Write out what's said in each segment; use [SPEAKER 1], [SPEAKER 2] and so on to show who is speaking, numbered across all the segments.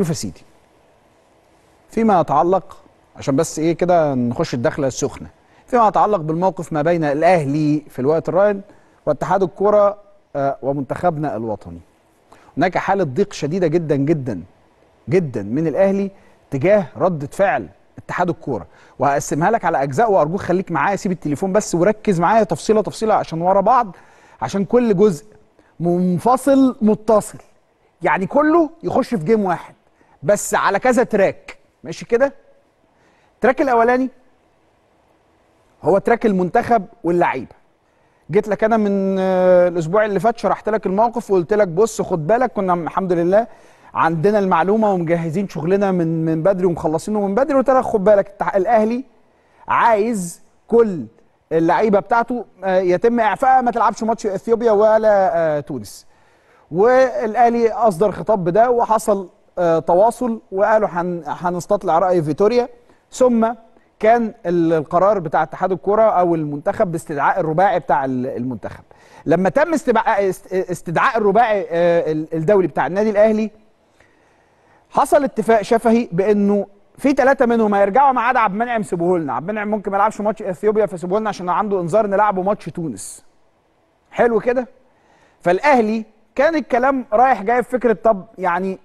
[SPEAKER 1] شوف يا سيدي فيما يتعلق عشان بس ايه كده نخش الدخله السخنه فيما يتعلق بالموقف ما بين الاهلي في الوقت الراهن واتحاد الكره آه، ومنتخبنا الوطني هناك حاله ضيق شديده جدا جدا جدا من الاهلي تجاه رده فعل اتحاد الكوره وهقسمها لك على اجزاء وارجوك خليك معايا سيب التليفون بس وركز معايا تفصيله تفصيله عشان ورا بعض عشان كل جزء منفصل متصل يعني كله يخش في جيم واحد بس على كذا تراك ماشي كده التراك الاولاني هو تراك المنتخب واللعيبه جيت لك انا من آه، الاسبوع اللي فات شرحت لك الموقف وقلت لك بص خد بالك كنا الحمد لله عندنا المعلومه ومجهزين شغلنا من من بدري ومخلصينه من بدري وقلت لك خد بالك الاهلي عايز كل اللعيبه بتاعته آه، يتم اعفائها ما تلعبش ماتش اثيوبيا ولا آه، تونس والاهلي اصدر خطاب بده وحصل آه، تواصل وقالوا هنستطلع راي فيتوريا ثم كان القرار بتاع اتحاد الكره او المنتخب باستدعاء الرباعي بتاع المنتخب لما تم آه، استدعاء الرباعي آه، الدولي بتاع النادي الاهلي حصل اتفاق شفهي بانه في ثلاثه منهم هيرجعوا ما عدا عبد المنعم سيبوه لنا عبد المنعم ممكن ما يلعبش ماتش اثيوبيا فسيبوه لنا عشان عنده انذار نلعبه ماتش تونس حلو كده فالاهلي كان الكلام رايح جاي في فكره طب يعني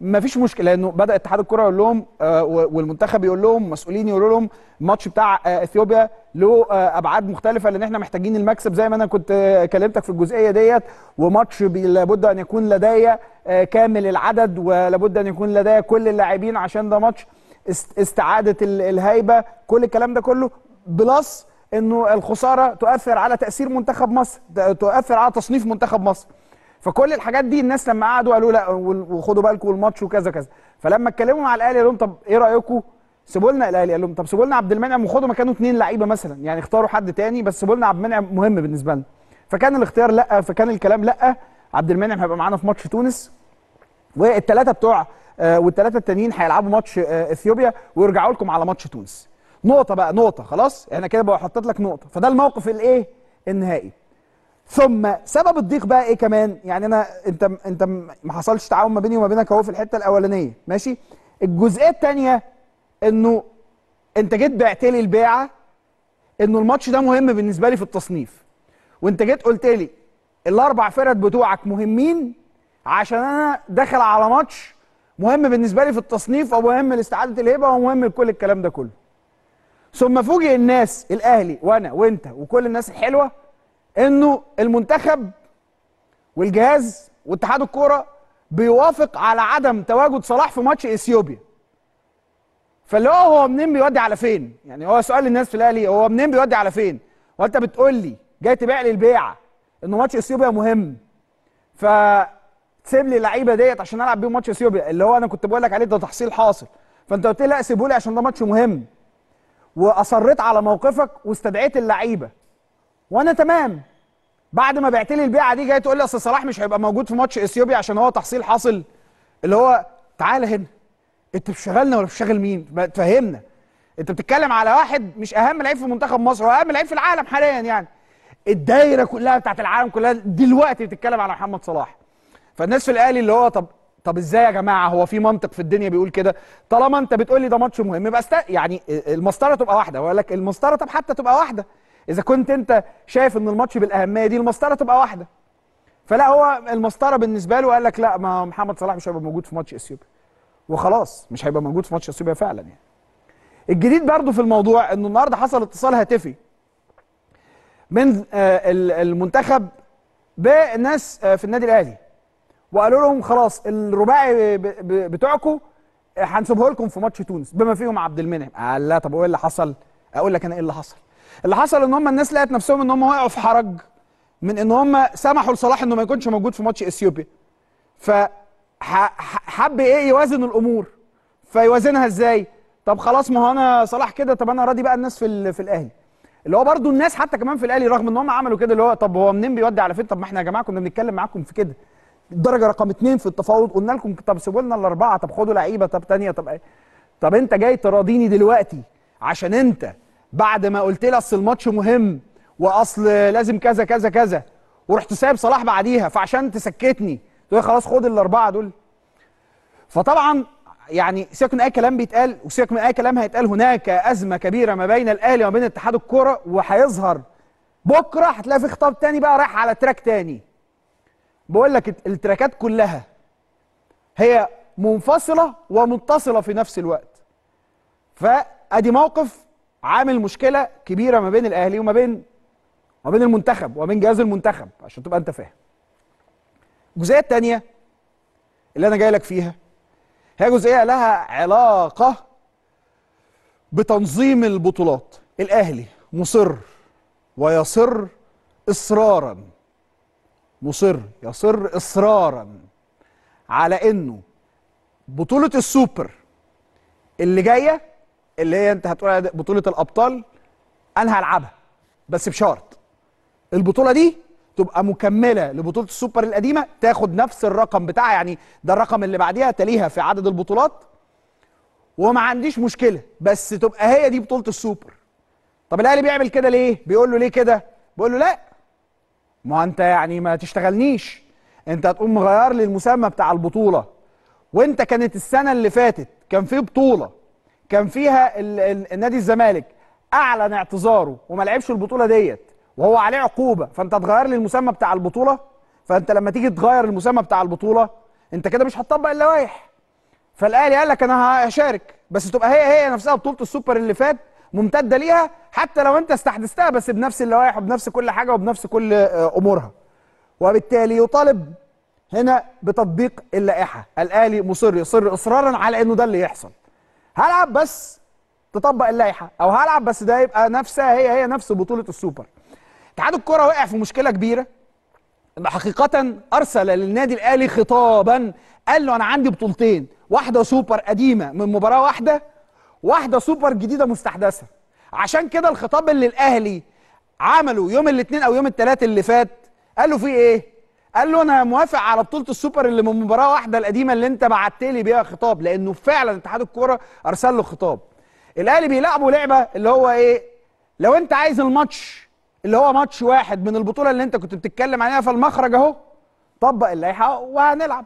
[SPEAKER 1] ما فيش مشكله لانه بدا اتحاد الكره يقول لهم آه، والمنتخب يقول لهم مسؤولين يقولوا لهم الماتش بتاع آه، اثيوبيا له آه، ابعاد مختلفه لان احنا محتاجين المكسب زي ما انا كنت كلمتك في الجزئيه ديت وماتش لابد ان يكون لدي كامل العدد ولابد ان يكون لدي كل اللاعبين عشان ده ماتش استعاده الهيبه كل الكلام ده كله بلس انه الخساره تؤثر على تاثير منتخب مصر تؤثر على تصنيف منتخب مصر فكل الحاجات دي الناس لما قعدوا قالوا لا وخدوا بالكم والماتش وكذا كذا فلما اتكلموا مع الاهلي قال لهم طب ايه رايكم سيبوا لنا الاهلي قال لهم طب سيبوا لنا عبد المنعم وخدوا مكانه اثنين لعيبه مثلا يعني اختاروا حد تاني بس سيبوا لنا عبد المنعم مهم بالنسبه لنا فكان الاختيار لا فكان الكلام لا عبد المنعم هيبقى معانا في ماتش تونس والثلاثه بتوع آه والثلاثه التانيين هيلعبوا ماتش آه اثيوبيا ويرجعوا لكم على ماتش تونس نقطه بقى نقطه خلاص احنا يعني كده بقى حطيت لك نقطه فده الموقف الايه النهائي ثم سبب الضيق بقى ايه كمان يعني انا انت انت ما حصلش تعاون ما بيني وما بينك اهو في الحته الاولانيه ماشي الجزئيه الثانيه انه انت جيت بعت لي البيعه انه الماتش ده مهم بالنسبه لي في التصنيف وانت جيت قلت لي الاربع فرق بتوعك مهمين عشان انا داخل على ماتش مهم بالنسبه لي في التصنيف ومهم لاستعاده الهبه ومهم لكل الكلام ده كله ثم فوجئ الناس الاهلي وانا وانت وكل الناس الحلوه انه المنتخب والجهاز واتحاد الكوره بيوافق على عدم تواجد صلاح في ماتش اثيوبيا فاللي هو هو منين بيودي على فين يعني هو سؤال للناس في الاهلي هو منين بيودي على فين وانت بتقول لي جاي تبيع لي البيعه انه ماتش اثيوبيا مهم فتسيب لي اللعيبه ديت عشان العب بيهم ماتش اثيوبيا اللي هو انا كنت بقول لك عليه ده تحصيل حاصل فانت قلت لي لا سيبه لي عشان ده ماتش مهم واصريت على موقفك واستدعيت اللعيبه وانا تمام بعد ما بعت لي البيعه دي جاي تقول لي اصل صلاح مش هيبقى موجود في ماتش اثيوبيا عشان هو تحصيل حاصل اللي هو تعال هنا انت بتشغلنا ولا بتشغل مين تفهمنا انت بتتكلم على واحد مش اهم لعيب في منتخب مصر واهم لعيب في العالم حاليا يعني الدايره كلها بتاعت العالم كلها دلوقتي بتتكلم على محمد صلاح فالناس في الاهلي اللي هو طب طب ازاي يا جماعه هو في منطق في الدنيا بيقول كده طالما انت بتقول لي ده ماتش مهم يبقى يعني المسطره تبقى واحده هو لك المسطره طب حتى تبقى واحده اذا كنت انت شايف ان الماتش بالاهميه دي المسطره تبقى واحده فلا هو المسطره بالنسبه له قال لك لا ما محمد صلاح مش هيبقى موجود في ماتش اثيوبيا وخلاص مش هيبقى موجود في ماتش اثيوبيا فعلا يعني الجديد برضه في الموضوع انه النهارده حصل اتصال هاتفي من آه، المنتخب بناس آه، في النادي الاهلي وقالوا لهم خلاص الرباعي بتوعكم هنسيبه لكم في ماتش تونس بما فيهم عبد المنعم قال لا طب وايه اللي حصل اقول لك انا ايه اللي حصل اللي حصل ان هم الناس لقت نفسهم ان هم وقعوا في حرج من ان هم سمحوا لصلاح انه ما يكونش موجود في ماتش اثيوبيا فحب ايه يوازن الامور فيوازنها ازاي طب خلاص ما هو انا صلاح كده طب انا راضي بقى الناس في في الاهلي اللي هو برضو الناس حتى كمان في الاهلي رغم ان هم عملوا كده اللي هو طب هو منين بيودي على فين طب ما احنا يا جماعه كنا بنتكلم معاكم في كده الدرجه رقم اثنين في التفاوض قلنا لكم طب سيبوا لنا الاربعه طب خدوا لعيبه طب ثانيه طب ايه طب انت جاي تراضيني دلوقتي عشان انت بعد ما قلت لي اصل الماتش مهم واصل لازم كذا كذا كذا ورحت سايب صلاح بعديها فعشان تسكتني تقول خلاص خد الاربعه دول فطبعا يعني سيبك من اي كلام بيتقال وسيبك من اي كلام هيتقال هناك ازمه كبيره ما بين الاهلي وما بين اتحاد الكوره وهيظهر بكره هتلاقي في خطاب تاني بقى رايح على تراك تاني بقول لك التراكات كلها هي منفصله ومتصله في نفس الوقت فادي موقف عامل مشكله كبيره ما بين الاهلي وما بين وما بين المنتخب وما بين جهاز المنتخب عشان تبقى انت فاهم الجزئيه الثانيه اللي انا جاي لك فيها هي جزئيه لها علاقه بتنظيم البطولات الاهلي مصر ويصر اصرارا مصر يصر اصرارا على انه بطوله السوبر اللي جايه اللي هي انت هتقول بطوله الابطال انا هلعبها بس بشرط البطوله دي تبقى مكمله لبطوله السوبر القديمه تاخد نفس الرقم بتاعها يعني ده الرقم اللي بعديها تليها في عدد البطولات وما عنديش مشكله بس تبقى هي دي بطوله السوبر طب الاهلي بيعمل كده ليه بيقول له ليه كده بيقول له لا ما انت يعني ما تشتغلنيش انت هتقوم مغير لي المسمى بتاع البطوله وانت كانت السنه اللي فاتت كان في بطوله كان فيها النادي الزمالك اعلن اعتذاره وما لعبش البطوله ديت وهو عليه عقوبه فانت هتغير لي المسمى بتاع البطوله فانت لما تيجي تغير المسمى بتاع البطوله انت كده مش هتطبق اللوائح فالاهلي قال لك انا هشارك بس تبقى هي هي نفسها بطوله السوبر اللي فات ممتده ليها حتى لو انت استحدثتها بس بنفس اللوائح وبنفس كل حاجه وبنفس كل آه، امورها وبالتالي يطالب هنا بتطبيق اللائحه الاهلي مصر يصر اصرارا على انه ده اللي يحصل هلعب بس تطبق اللائحه او هلعب بس ده يبقى نفسها هي هي نفس بطوله السوبر اتحاد الكره وقع في مشكله كبيره حقيقه ارسل للنادي الاهلي خطابا قال له انا عندي بطولتين واحده سوبر قديمه من مباراه واحده واحده سوبر جديده مستحدثه عشان كده الخطاب اللي الاهلي عمله يوم الاثنين او يوم الثلاث اللي فات قال له في ايه قال له انا موافق على بطوله السوبر اللي من مباراه واحده القديمه اللي انت بعت لي بيها خطاب لانه فعلا اتحاد الكوره ارسل له خطاب الاهلي بيلعبوا لعبه اللي هو ايه لو انت عايز الماتش اللي هو ماتش واحد من البطوله اللي انت كنت بتتكلم عليها في المخرج اهو طبق اللائحه وهنلعب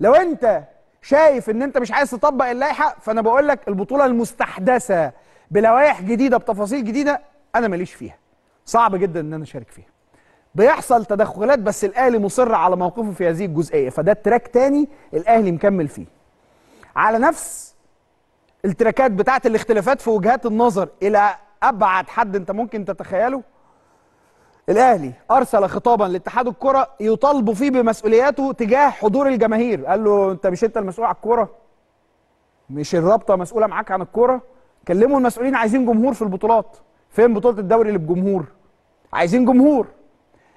[SPEAKER 1] لو انت شايف ان انت مش عايز تطبق اللائحه فانا بقول لك البطوله المستحدثه بلوائح جديده بتفاصيل جديده انا ماليش فيها صعب جدا ان انا اشارك فيها بيحصل تدخلات بس الاهلي مصر على موقفه في هذه الجزئيه فده تراك تاني الاهلي مكمل فيه على نفس التراكات بتاعه الاختلافات في وجهات النظر الى ابعد حد انت ممكن تتخيله الاهلي ارسل خطابا لاتحاد الكره يطالبوا فيه بمسؤولياته تجاه حضور الجماهير قال له انت مش انت المسؤول عن الكوره مش الرابطه مسؤوله معاك عن الكوره كلموا المسؤولين عايزين جمهور في البطولات فين بطوله الدوري اللي بجمهور عايزين جمهور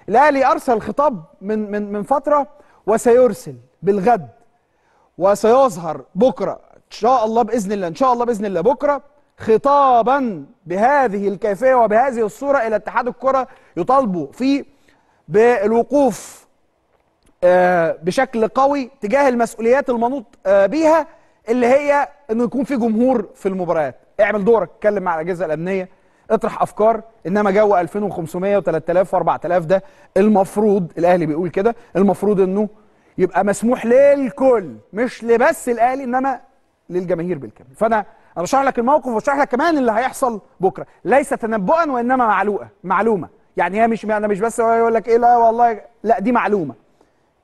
[SPEAKER 1] الاهلي ارسل خطاب من من من فتره وسيرسل بالغد وسيظهر بكره ان شاء الله باذن الله ان شاء الله باذن الله بكره خطابا بهذه الكيفيه وبهذه الصوره الى اتحاد الكره يطالبوا فيه بالوقوف آه، بشكل قوي تجاه المسؤوليات المنوط آه، بيها اللي هي انه يكون في جمهور في المباريات اعمل دورك اتكلم مع الاجهزه الامنيه اطرح افكار انما جو 2500 و3000 و4000 ده المفروض الاهلي بيقول كده المفروض انه يبقى مسموح للكل مش لبس الاهلي انما للجماهير بالكامل فانا انا بشرح لك الموقف وبشرح لك كمان اللي هيحصل بكره ليس تنبؤا وانما معلومه معلومه يعني هي مش انا مش بس يقول لك ايه لا والله لا دي معلومه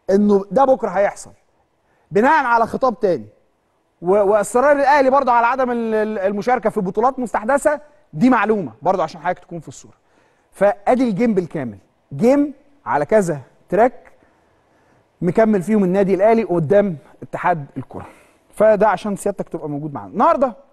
[SPEAKER 1] انه ده بكره هيحصل بناء على خطاب تاني واصرار الاهلي برضه على عدم المشاركه في بطولات مستحدثه دي معلومه برضو عشان حضرتك تكون في الصوره فادي الجيم بالكامل جيم على كذا تراك مكمل فيهم النادي الاهلي قدام اتحاد الكره فده عشان سيادتك تبقى موجود معانا النهارده